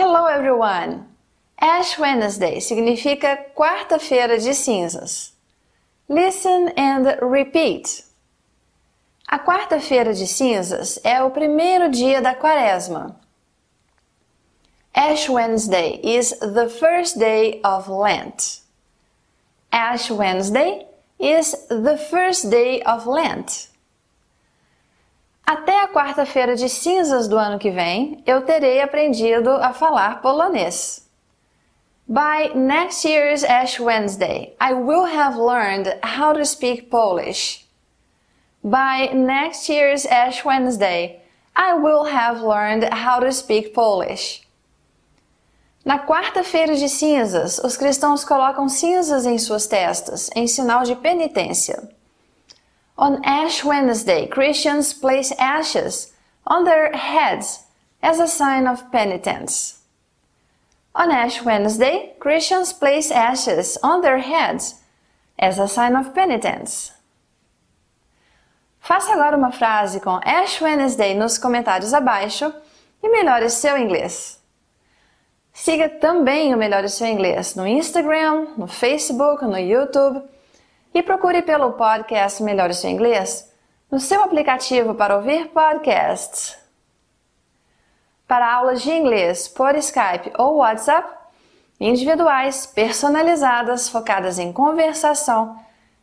Hello everyone! Ash Wednesday significa quarta-feira de cinzas. Listen and repeat. A quarta-feira de cinzas é o primeiro dia da quaresma. Ash Wednesday is the first day of Lent. Ash Wednesday is the first day of Lent. Até a quarta-feira de cinzas do ano que vem, eu terei aprendido a falar polonês. By next year's Ash Wednesday, I will have learned how to speak Polish. By next year's Ash Wednesday, I will have learned how to speak Polish. Na quarta-feira de cinzas, os cristãos colocam cinzas em suas testas, em sinal de penitência. On Ash Wednesday, Christians place ashes on their heads as a sign of penitence. On Ash Wednesday, Christians place ashes on their heads as a sign of penitence. Faça agora uma frase com Ash Wednesday nos comentários abaixo e melhore seu inglês. Siga também o Melhore Seu Inglês no Instagram, no Facebook, no YouTube e procure pelo podcast Melhor Seu Inglês no seu aplicativo para ouvir podcasts. Para aulas de inglês por Skype ou WhatsApp, individuais, personalizadas, focadas em conversação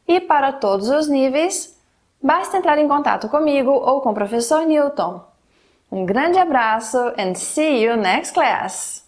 e para todos os níveis, basta entrar em contato comigo ou com o professor Newton. Um grande abraço and see you next class!